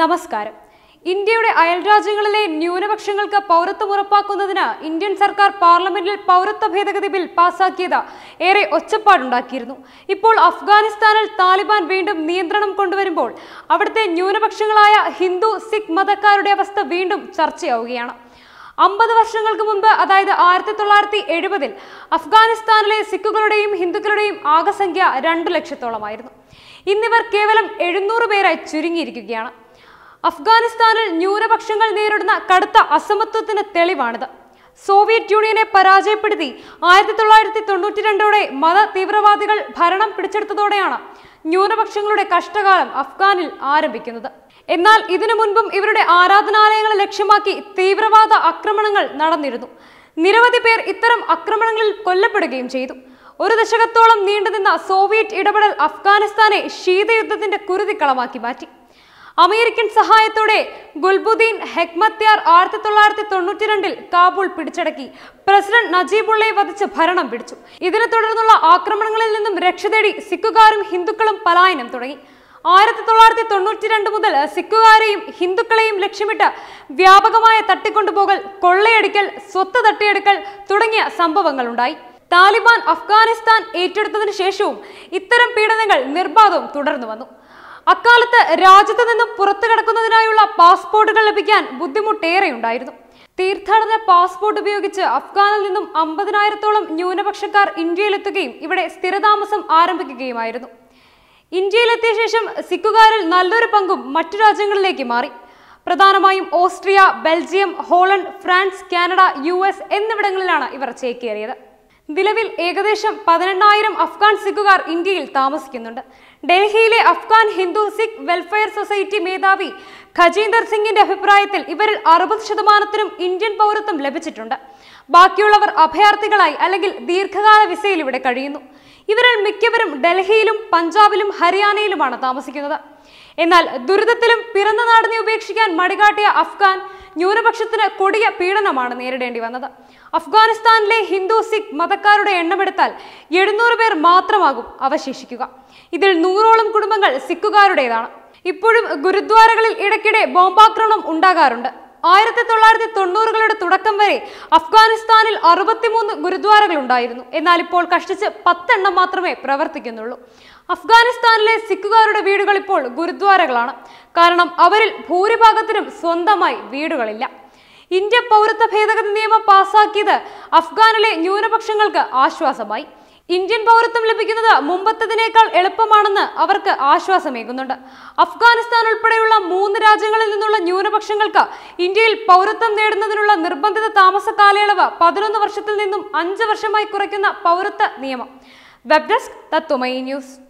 നമസ്കാരം ഇന്ത്യയുടെ അയൽരാജ്യങ്ങളിലെ ന്യൂനപക്ഷങ്ങൾക്ക് പൗരത്വം ഉറപ്പാക്കുന്നതിന് ഇന്ത്യൻ സർക്കാർ പാർലമെന്റിൽ പൗരത്വ ഭേദഗതി ബിൽ പാസാക്കിയത് ഏറെ ഒച്ചപ്പാടുണ്ടാക്കിയിരുന്നു ഇപ്പോൾ അഫ്ഗാനിസ്ഥാനിൽ താലിബാൻ വീണ്ടും നിയന്ത്രണം കൊണ്ടുവരുമ്പോൾ അവിടുത്തെ ന്യൂനപക്ഷങ്ങളായ ഹിന്ദു സിഖ് മതക്കാരുടെ അവസ്ഥ വീണ്ടും ചർച്ചയാവുകയാണ് അമ്പത് വർഷങ്ങൾക്ക് മുമ്പ് അതായത് ആയിരത്തി തൊള്ളായിരത്തി എഴുപതിൽ അഫ്ഗാനിസ്ഥാനിലെ സിഖുകളുടെയും ഹിന്ദുക്കളുടെയും ആകെ സംഖ്യ രണ്ട് ലക്ഷത്തോളമായിരുന്നു ഇന്നിവർ കേവലം എഴുന്നൂറ് പേരായി ചുരുങ്ങിയിരിക്കുകയാണ് അഫ്ഗാനിസ്ഥാനിൽ ന്യൂനപക്ഷങ്ങൾ നേരിടുന്ന കടുത്ത അസമത്വത്തിന് തെളിവാണിത് സോവിയറ്റ് യൂണിയനെ പരാജയപ്പെടുത്തി ആയിരത്തി തൊള്ളായിരത്തി തൊണ്ണൂറ്റി രണ്ടോടെ മത തീവ്രവാദികൾ ഭരണം പിടിച്ചെടുത്തതോടെയാണ് ന്യൂനപക്ഷങ്ങളുടെ കഷ്ടകാലം അഫ്ഗാനിൽ ആരംഭിക്കുന്നത് എന്നാൽ ഇതിനു മുൻപും ഇവരുടെ ആരാധനാലയങ്ങളെ ലക്ഷ്യമാക്കി തീവ്രവാദ ആക്രമണങ്ങൾ നടന്നിരുന്നു നിരവധി പേർ ഇത്തരം ആക്രമണങ്ങളിൽ കൊല്ലപ്പെടുകയും ചെയ്തു ഒരു ദശകത്തോളം നീണ്ടുനിന്ന സോവിയറ്റ് ഇടപെടൽ അഫ്ഗാനിസ്ഥാനെ ശീതയുദ്ധത്തിന്റെ കുരുതിക്കളമാക്കി മാറ്റി അമേരിക്കൻ സഹായത്തോടെ ഗുൽബുദ്ദീൻ ഹെക്മത്യാർ ആയിരത്തി തൊള്ളായിരത്തി തൊണ്ണൂറ്റിരണ്ടിൽ കാബൂൾ പിടിച്ചടക്കി പ്രസിഡന്റ് നജീബുള്ളയെ വധിച്ച് ഭരണം പിടിച്ചു ഇതിനെ തുടർന്നുള്ള ആക്രമണങ്ങളിൽ നിന്നും രക്ഷ തേടി സിഖുകാരും ഹിന്ദുക്കളും പലായനം തുടങ്ങി ആയിരത്തി തൊള്ളായിരത്തി തൊണ്ണൂറ്റിരണ്ട് മുതൽ സിഖുകാരെയും ഹിന്ദുക്കളെയും ലക്ഷ്യമിട്ട് വ്യാപകമായ തട്ടിക്കൊണ്ടുപോകൽ കൊള്ളയടിക്കൽ സ്വത്ത് തട്ടിയെടുക്കൽ തുടങ്ങിയ സംഭവങ്ങളുണ്ടായി താലിബാൻ അഫ്ഗാനിസ്ഥാൻ ഏറ്റെടുത്തതിനു ശേഷവും ഇത്തരം പീഡനങ്ങൾ നിർബാധവും തുടർന്നു വന്നു അക്കാലത്ത് രാജ്യത്ത് നിന്നും പുറത്തു കടക്കുന്നതിനായുള്ള പാസ്പോർട്ടുകൾ ലഭിക്കാൻ ഉണ്ടായിരുന്നു തീർത്ഥാടന പാസ്പോർട്ട് ഉപയോഗിച്ച് അഫ്ഗാനിൽ നിന്നും അമ്പതിനായിരത്തോളം ന്യൂനപക്ഷക്കാർ ഇന്ത്യയിലെത്തുകയും ഇവിടെ സ്ഥിരതാമസം ആരംഭിക്കുകയുമായിരുന്നു ഇന്ത്യയിലെത്തിയ ശേഷം സിക്കുകാരിൽ നല്ലൊരു പങ്കും മറ്റു രാജ്യങ്ങളിലേക്ക് മാറി പ്രധാനമായും Austria Belgium Holland France Canada യു എന്നിവിടങ്ങളിലാണ് ഇവർ ചേക്കേറിയത് നിലവിൽ ഏകദേശം പതിനെണ്ണായിരം അഫ്ഗാൻ സിഖുകാർ ഇന്ത്യയിൽ താമസിക്കുന്നുണ്ട് ഡൽഹിയിലെ അഫ്ഗാൻ ഹിന്ദു സിഖ് വെൽഫെയർ സൊസൈറ്റി മേധാവി ഖജീന്ദർ സിംഗിന്റെ അഭിപ്രായത്തിൽ ഇവരിൽ അറുപത് ശതമാനത്തിനും ഇന്ത്യൻ പൗരത്വം ലഭിച്ചിട്ടുണ്ട് ബാക്കിയുള്ളവർ അഭയാർത്ഥികളായി അല്ലെങ്കിൽ ദീർഘകാല വിസയിൽ ഇവിടെ കഴിയുന്നു ഇവരിൽ മിക്കവരും ഡൽഹിയിലും പഞ്ചാബിലും ഹരിയാനയിലുമാണ് താമസിക്കുന്നത് എന്നാൽ ദുരിതത്തിലും പിറന്ന നാടിനെ ഉപേക്ഷിക്കാൻ മടികാട്ടിയ അഫ്ഗാൻ ന്യൂനപക്ഷത്തിന് കൊടിയ പീഡനമാണ് നേരിടേണ്ടി വന്നത് അഫ്ഗാനിസ്ഥാനിലെ ഹിന്ദു സിഖ് മതക്കാരുടെ എണ്ണമെടുത്താൽ എഴുന്നൂറ് പേർ മാത്രമാകും അവശേഷിക്കുക ഇതിൽ നൂറോളം കുടുംബങ്ങൾ സിഖുകാരുടേതാണ് ഇപ്പോഴും ഗുരുദ്വാരകളിൽ ഇടയ്ക്കിടെ ബോംബാക്രമണം ഉണ്ടാകാറുണ്ട് ആയിരത്തി തൊള്ളായിരത്തി തൊണ്ണൂറുകളുടെ തുടക്കം വരെ അഫ്ഗാനിസ്ഥാനിൽ അറുപത്തിമൂന്ന് ഗുരുദ്വാരകൾ ഉണ്ടായിരുന്നു എന്നാൽ ഇപ്പോൾ കഷ്ടിച്ച് പത്തെണ്ണം മാത്രമേ പ്രവർത്തിക്കുന്നുള്ളൂ അഫ്ഗാനിസ്ഥാനിലെ സിഖുകാരുടെ വീടുകൾ ഇപ്പോൾ ഗുരുദ്വാരകളാണ് കാരണം അവരിൽ ഭൂരിഭാഗത്തിനും സ്വന്തമായി വീടുകളില്ല ഇന്ത്യ പൗരത്വ ഭേദഗതി നിയമം പാസാക്കിയത് അഫ്ഗാനിലെ ന്യൂനപക്ഷങ്ങൾക്ക് ആശ്വാസമായി ഇന്ത്യൻ പൗരത്വം ലഭിക്കുന്നത് മുമ്പത്തതിനേക്കാൾ എളുപ്പമാണെന്ന് അവർക്ക് ആശ്വാസമേകുന്നുണ്ട് അഫ്ഗാനിസ്ഥാൻ ഉൾപ്പെടെയുള്ള മൂന്ന് രാജ്യങ്ങളിൽ നിന്നുള്ള ന്യൂനപക്ഷങ്ങൾക്ക് ഇന്ത്യയിൽ പൗരത്വം നേടുന്നതിനുള്ള നിർബന്ധിത താമസ കാലയളവ് പതിനൊന്ന് വർഷത്തിൽ നിന്നും അഞ്ച് വർഷമായി കുറയ്ക്കുന്ന പൗരത്വ നിയമം വെബ് ഡെസ്ക് തത്വമൈ ന്യൂസ്